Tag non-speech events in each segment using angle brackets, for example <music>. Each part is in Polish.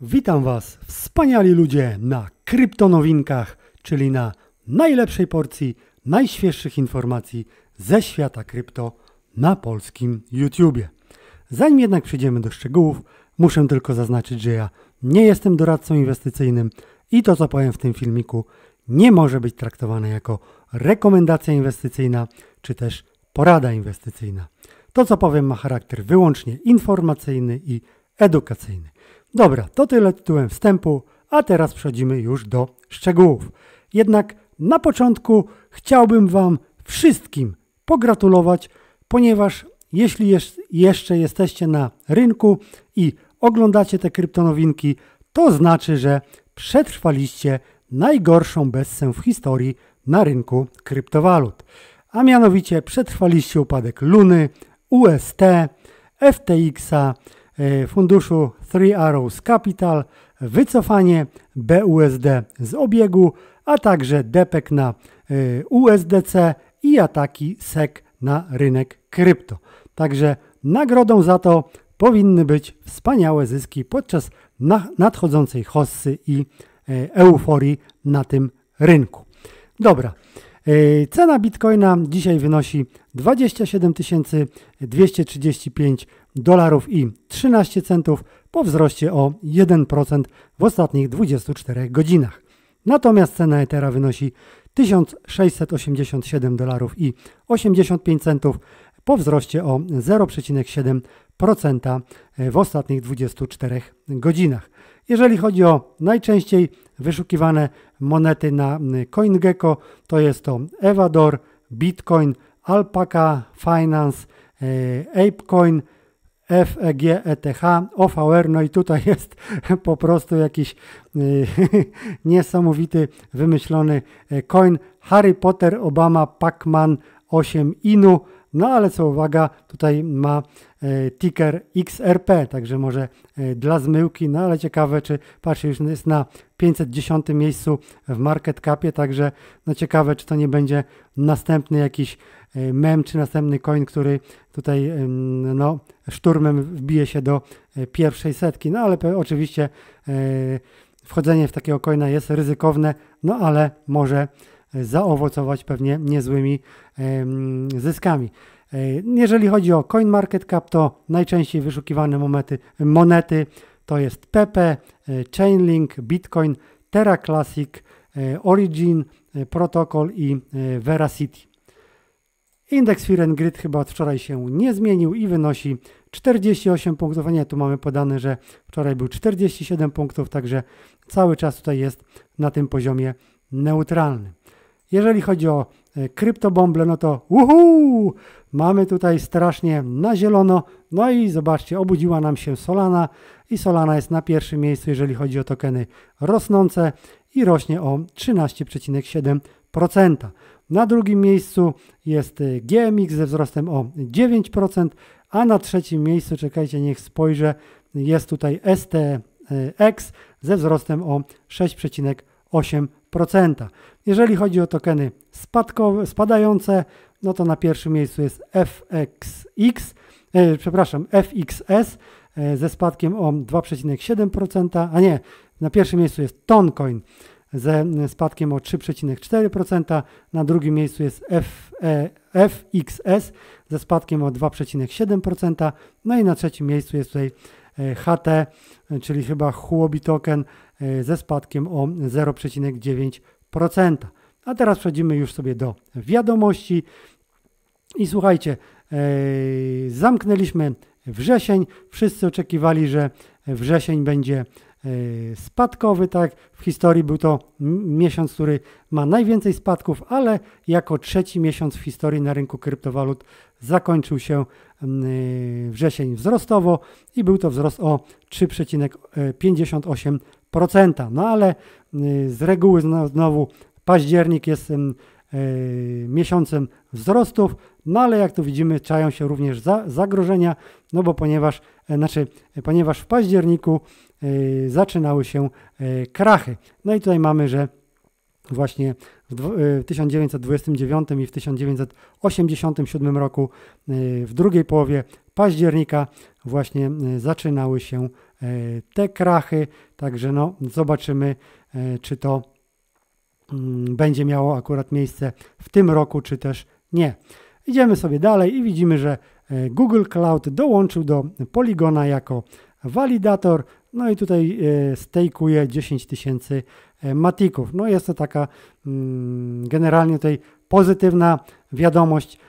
Witam Was, wspaniali ludzie, na kryptonowinkach, czyli na najlepszej porcji najświeższych informacji ze świata krypto na polskim YouTubie. Zanim jednak przejdziemy do szczegółów, muszę tylko zaznaczyć, że ja nie jestem doradcą inwestycyjnym i to, co powiem w tym filmiku, nie może być traktowane jako rekomendacja inwestycyjna czy też porada inwestycyjna. To, co powiem, ma charakter wyłącznie informacyjny i edukacyjny. Dobra, to tyle tytułem wstępu, a teraz przechodzimy już do szczegółów. Jednak na początku chciałbym Wam wszystkim pogratulować, ponieważ jeśli jeszcze jesteście na rynku i oglądacie te kryptonowinki, to znaczy, że przetrwaliście najgorszą bessę w historii na rynku kryptowalut. A mianowicie przetrwaliście upadek Luny, UST, FTX-a, E, funduszu Three Arrows Capital, wycofanie BUSD z obiegu, a także depek na e, USDC i ataki SEC na rynek krypto. Także nagrodą za to powinny być wspaniałe zyski podczas nadchodzącej hossy i e, euforii na tym rynku. Dobra, Yy, cena bitcoina dzisiaj wynosi 27 235 dolarów i 13 centów po wzroście o 1% w ostatnich 24 godzinach. Natomiast cena Ethera wynosi 1687 dolarów i 85 centów po wzroście o 0,7% yy, w ostatnich 24 godzinach. Jeżeli chodzi o najczęściej wyszukiwane monety na CoinGecko, to jest to Evador, Bitcoin, Alpaca Finance, e, ApeCoin, FEG, ETH, OVR, no i tutaj <laughs> jest po prostu jakiś e, <laughs> niesamowity, wymyślony e, coin Harry Potter, Obama, Pacman, 8 Inu, no ale co uwaga, tutaj ma E, ticker XRP, także może e, dla zmyłki, no ale ciekawe, czy patrzcie, już jest na 510 miejscu w market capie, także no ciekawe, czy to nie będzie następny jakiś e, mem, czy następny coin, który tutaj no, szturmem wbije się do pierwszej setki, no ale oczywiście wchodzenie w takiego coina jest ryzykowne, no ale może zaowocować pewnie niezłymi zyskami. E, jeżeli chodzi o CoinMarketCap, to najczęściej wyszukiwane monety, monety to jest Pepe, e, Chainlink, Bitcoin, Terra Classic, e, Origin, Protocol i Veracity. Indeks Fear Grid chyba od wczoraj się nie zmienił i wynosi 48 punktów, a nie, tu mamy podane, że wczoraj był 47 punktów, także cały czas tutaj jest na tym poziomie neutralny. Jeżeli chodzi o E, kryptobomble, no to uhu, mamy tutaj strasznie na zielono. No i zobaczcie, obudziła nam się Solana i Solana jest na pierwszym miejscu, jeżeli chodzi o tokeny rosnące i rośnie o 13,7%. Na drugim miejscu jest e, GMX ze wzrostem o 9%, a na trzecim miejscu, czekajcie, niech spojrzę, jest tutaj STX e ze wzrostem o 6,8%. Jeżeli chodzi o tokeny spadkowe, spadające, no to na pierwszym miejscu jest FXX, e, przepraszam, FXS e, ze spadkiem o 2,7%, a nie, na pierwszym miejscu jest Toncoin ze e, spadkiem o 3,4%, na drugim miejscu jest F, e, FXS ze spadkiem o 2,7%, no i na trzecim miejscu jest tutaj e, HT, e, czyli chyba Huobi token E, ze spadkiem o 0,9%. A teraz przechodzimy już sobie do wiadomości. I słuchajcie, e, zamknęliśmy wrzesień. Wszyscy oczekiwali, że wrzesień będzie e, spadkowy, tak? W historii był to miesiąc, który ma najwięcej spadków, ale jako trzeci miesiąc w historii na rynku kryptowalut zakończył się wrzesień wzrostowo i był to wzrost o 3,58%. No ale y, z reguły znowu październik jest y, miesiącem wzrostów, no ale jak tu widzimy, czają się również zagrożenia, no bo ponieważ, e, znaczy, ponieważ w październiku y, zaczynały się e, krachy. No i tutaj mamy, że właśnie w, 1929 e, i w 1987 roku w drugiej połowie października właśnie zaczynały się E, te krachy. Także no, zobaczymy, e, czy to mm, będzie miało akurat miejsce w tym roku, czy też nie. Idziemy sobie dalej i widzimy, że e, Google Cloud dołączył do Polygona jako walidator. No i tutaj stejkuje 10 tysięcy matików. No jest to taka mm, generalnie tutaj pozytywna wiadomość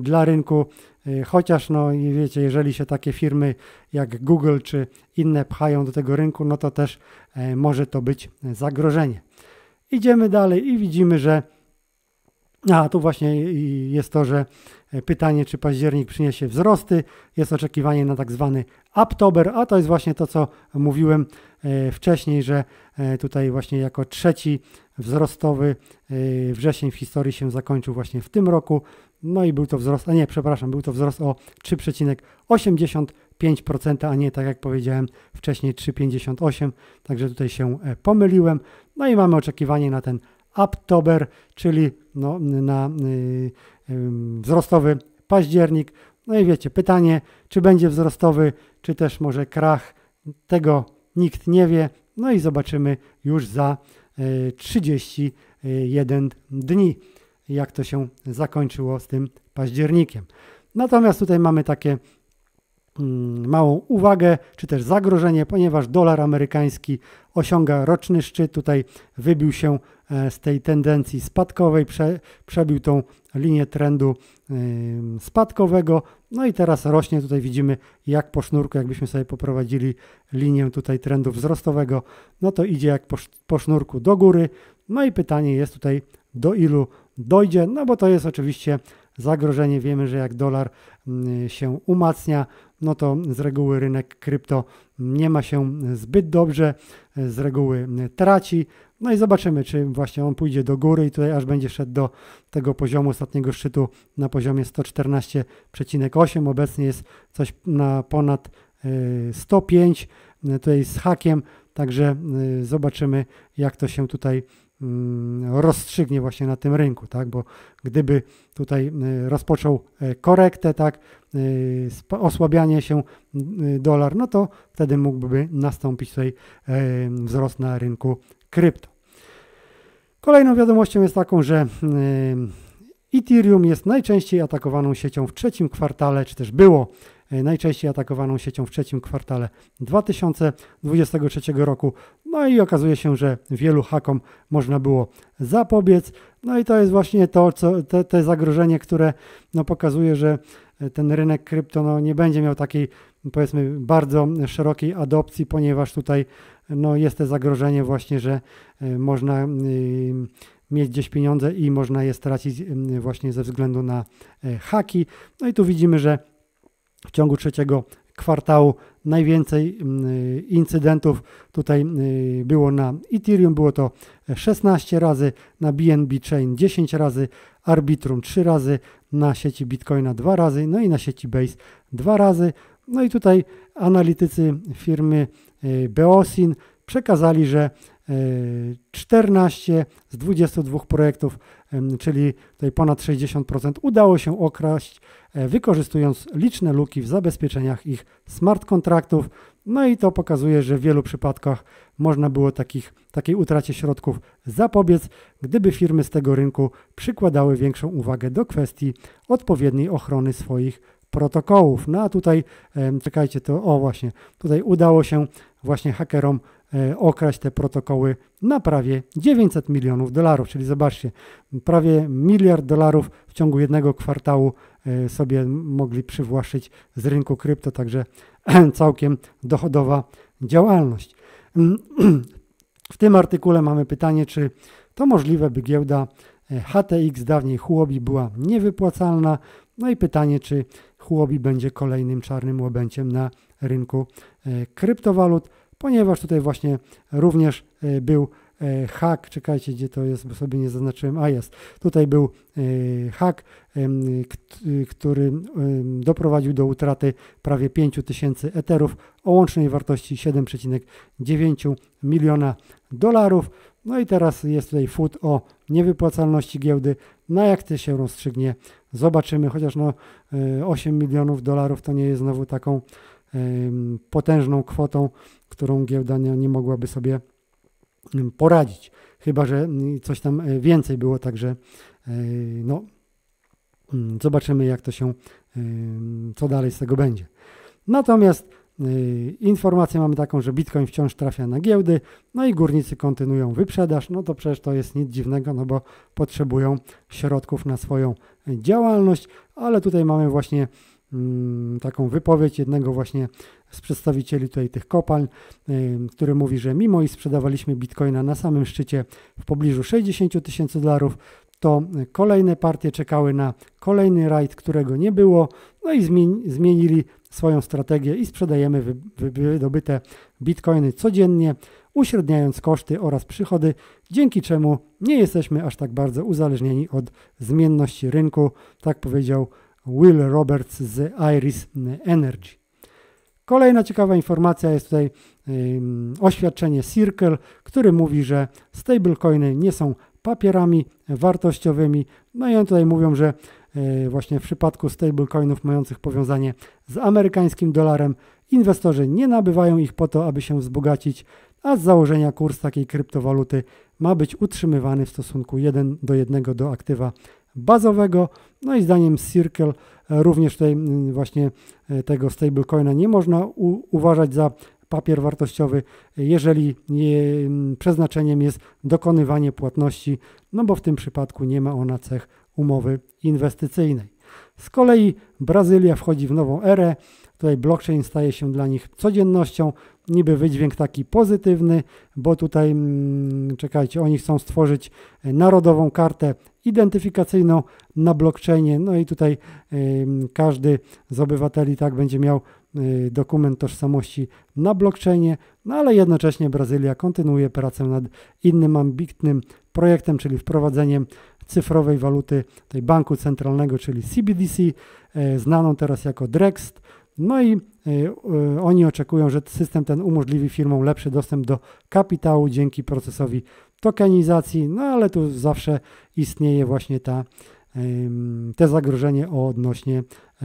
dla rynku Y, chociaż, no i wiecie, jeżeli się takie firmy jak Google czy inne pchają do tego rynku, no to też e, może to być zagrożenie. Idziemy dalej i widzimy, że. A tu właśnie jest to, że e, pytanie, czy październik przyniesie wzrosty. Jest oczekiwanie na tak zwany Aptober, a to jest właśnie to, co mówiłem e, wcześniej, że tutaj właśnie jako trzeci wzrostowy wrzesień w historii się zakończył właśnie w tym roku. No i był to wzrost, a nie, przepraszam, był to wzrost o 3,85%, a nie tak jak powiedziałem wcześniej 3,58%, także tutaj się e, pomyliłem. No i mamy oczekiwanie na ten Aptober, czyli no, na y, y, wzrostowy październik. No i wiecie, pytanie, czy będzie wzrostowy, czy też może krach, tego nikt nie wie. No i zobaczymy już za e, y, 31 dni jak to się zakończyło z tym październikiem. Natomiast tutaj mamy takie mm, małą uwagę, czy też zagrożenie, ponieważ dolar amerykański osiąga roczny szczyt. Tutaj wybił się e, z tej tendencji spadkowej, prze, przebił tą linię trendu spadkowego. No i teraz rośnie. Tutaj widzimy, jak po sznurku, jakbyśmy sobie poprowadzili linię tutaj trendu wzrostowego, no to idzie jak po, po sznurku do góry. No i pytanie jest tutaj, do ilu dojdzie, no bo to jest oczywiście zagrożenie. Wiemy, że jak dolar mm, się umacnia, no to z reguły rynek krypto nie ma się zbyt dobrze, e, z reguły traci. No i zobaczymy, czy właśnie on pójdzie do góry i tutaj aż będzie szedł do tego poziomu ostatniego szczytu na poziomie 114,8. Obecnie jest coś na ponad 105, e, tutaj z hakiem, także e, zobaczymy, jak to się tutaj Mm, rozstrzygnie właśnie na tym rynku, tak? bo gdyby tutaj y, rozpoczął e, korektę, tak, y, osłabianie się y, dolar, no to wtedy mógłby nastąpić tutaj e, wzrost na rynku krypto. Kolejną wiadomością jest taką, że Ethereum jest najczęściej atakowaną siecią w trzecim kwartale, czy też było e, najczęściej atakowaną siecią w trzecim kwartale 2023 roku. No i okazuje się, że wielu hakom można było zapobiec. No i to jest właśnie to, co, te, te zagrożenie, które no, pokazuje, że e, ten rynek krypto no, nie będzie miał takiej powiedzmy bardzo szerokiej adopcji, ponieważ tutaj no, jest to zagrożenie właśnie, że e, można e, mieć gdzieś pieniądze i można je stracić właśnie ze względu na haki. No i tu widzimy, że w ciągu trzeciego kwartału najwięcej mm, y, incydentów tutaj y, było na Ethereum, było to 16 razy, na BNB Chain 10 razy, Arbitrum 3 razy, na sieci Bitcoina 2 razy, no i na sieci Base 2 razy. No i tutaj analitycy firmy y, Beosin przekazali, że 14 z 22 projektów czyli tutaj ponad 60% udało się okraść, e, wykorzystując liczne luki w zabezpieczeniach ich smart kontraktów. No i to pokazuje, że w wielu przypadkach można było takich, takiej utracie środków zapobiec, gdyby firmy z tego rynku przykładały większą uwagę do kwestii odpowiedniej ochrony swoich protokołów. No a tutaj, czekajcie, to o właśnie, tutaj udało się właśnie hakerom E, okraść te protokoły na prawie 900 milionów dolarów. Czyli zobaczcie, prawie miliard dolarów w ciągu jednego kwartału e, sobie mogli przywłaszczyć z rynku krypto, także <clears throat> całkiem dochodowa działalność. <clears throat> W tym artykule mamy pytanie, czy to możliwe, by giełda e, HTX, dawniej Huobi, była niewypłacalna. No i pytanie, czy Huobi będzie kolejnym czarnym łabęciem na rynku kryptowalut ponieważ tutaj właśnie również e, był e, hak, czekajcie, gdzie to jest, bo sobie nie zaznaczyłem, a jest. Tutaj był e, hak, który doprowadził do utraty prawie 5 tysięcy eterów o łącznej wartości 7,9 miliona dolarów. No i teraz jest tutaj fut o niewypłacalności giełdy. Na jak to się rozstrzygnie, zobaczymy, chociaż no 8 milionów dolarów to nie jest znowu taką potężną kwotą, którą giełda nie mogłaby sobie poradzić. Chyba, że mm, coś tam e, więcej było, także e, no, mm, zobaczymy, jak to się, co dalej z tego będzie. Natomiast e, informację mamy taką, że Bitcoin wciąż trafia na giełdy, no i górnicy kontynuują wyprzedaż, no to przecież to jest nic dziwnego, no bo potrzebują środków na swoją działalność, ale tutaj mamy właśnie mm, taką wypowiedź jednego właśnie z przedstawicieli tutaj tych kopalń, który mówi, że mimo i sprzedawaliśmy bitcoina na samym szczycie w pobliżu 60 tysięcy dolarów, to kolejne partie czekały na kolejny rajd, którego nie było, no i zmienili swoją strategię i sprzedajemy wydobyte bitcoiny codziennie, uśredniając koszty oraz przychody, dzięki czemu nie jesteśmy aż tak bardzo uzależnieni od zmienności rynku, tak powiedział Will Roberts z Iris Energy. Kolejna ciekawa informacja jest tutaj oświadczenie Circle, który mówi, że stablecoiny nie są papierami wartościowymi. No i oni tutaj mówią, że e, właśnie w przypadku stablecoinów mających powiązanie z amerykańskim dolarem, inwestorzy nie nabywają ich po to, aby się wzbogacić, a z założenia kurs takiej kryptowaluty ma być utrzymywany w stosunku 1 do 1 do aktywa bazowego. No i zdaniem Circle e, również tutaj mm, właśnie e, tego stablecoina nie można uważać za papier wartościowy, jeżeli mm, przeznaczeniem jest dokonywanie płatności, no bo w tym przypadku nie ma ona cech umowy inwestycyjnej. Z kolei Brazylia wchodzi w nową erę. Tutaj blockchain staje się dla nich codziennością niby wydźwięk taki pozytywny, bo tutaj, mm, czekajcie, oni chcą stworzyć e, narodową kartę identyfikacyjną na blockchainie, no i tutaj e, każdy z obywateli tak będzie miał e, dokument tożsamości na blockchainie, no ale jednocześnie Brazylia kontynuuje pracę nad innym ambitnym projektem, czyli wprowadzeniem cyfrowej waluty tej banku centralnego, czyli CBDC, znaną teraz jako DREXT, no i e, e, oni oczekują, że system ten umożliwi firmom lepszy dostęp do kapitału dzięki procesowi tokenizacji, no ale tu zawsze istnieje właśnie ta, te zagrożenie odnośnie e,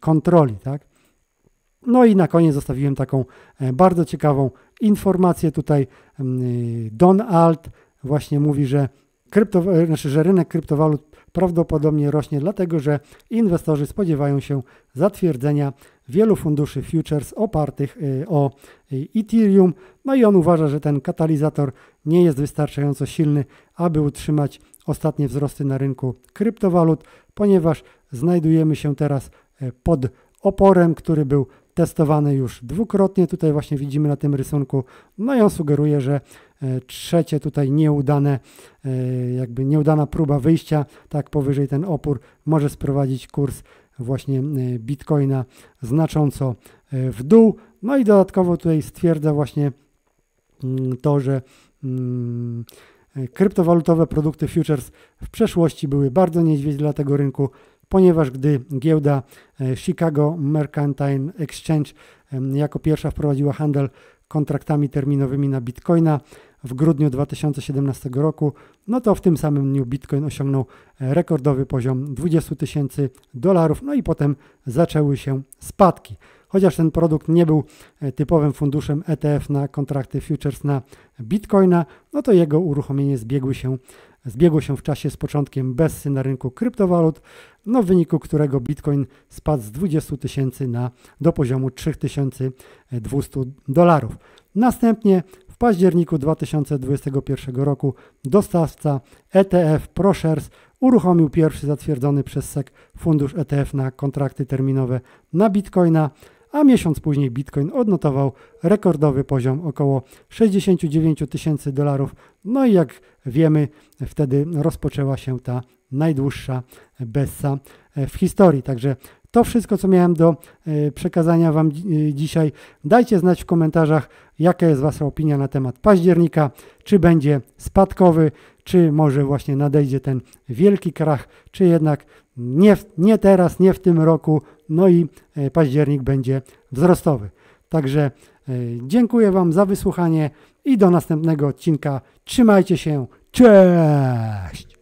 kontroli, tak? No i na koniec zostawiłem taką bardzo ciekawą informację. Tutaj Don Alt właśnie mówi, że, krypto, znaczy, że rynek kryptowalut prawdopodobnie rośnie, dlatego że inwestorzy spodziewają się zatwierdzenia wielu funduszy futures opartych y, o y, Ethereum. No i on uważa, że ten katalizator nie jest wystarczająco silny, aby utrzymać ostatnie wzrosty na rynku kryptowalut, ponieważ znajdujemy się teraz y, pod oporem, który był testowany już dwukrotnie. Tutaj właśnie widzimy na tym rysunku. No i on sugeruje, że trzecie tutaj nieudane, jakby nieudana próba wyjścia tak powyżej ten opór może sprowadzić kurs właśnie e, Bitcoina znacząco e, w dół. No i dodatkowo tutaj stwierdza właśnie mm, to, że mm, e, kryptowalutowe produkty futures w przeszłości były bardzo niedźwiedź dla tego rynku, ponieważ gdy giełda Chicago Mercantile Exchange jako pierwsza wprowadziła handel kontraktami terminowymi na Bitcoina w grudniu 2017 roku, no to w tym samym dniu Bitcoin osiągnął e, rekordowy poziom 20 tysięcy dolarów, no i potem zaczęły się spadki. Chociaż ten produkt nie był e, typowym funduszem ETF na kontrakty futures na Bitcoina, no to jego uruchomienie zbiegły się zbiegło się w czasie z początkiem bessy na rynku kryptowalut, no w wyniku którego Bitcoin spadł z 20 tysięcy na, do poziomu 3200 e, dolarów. Następnie w październiku 2021 roku dostawca ETF ProShares uruchomił pierwszy zatwierdzony przez SEC fundusz ETF na kontrakty terminowe na Bitcoina a miesiąc później Bitcoin odnotował rekordowy poziom około 69 tysięcy dolarów. No i jak wiemy, wtedy rozpoczęła się ta najdłuższa bessa e, w historii. Także to wszystko, co miałem do e, przekazania Wam e, dzisiaj. Dajcie znać w komentarzach, jaka jest Wasza opinia na temat października, czy będzie spadkowy, czy może właśnie nadejdzie ten wielki krach, czy jednak nie, nie teraz, nie w tym roku, no i e, październik będzie wzrostowy. Także e, dziękuję Wam za wysłuchanie i do następnego odcinka. Trzymajcie się, cześć!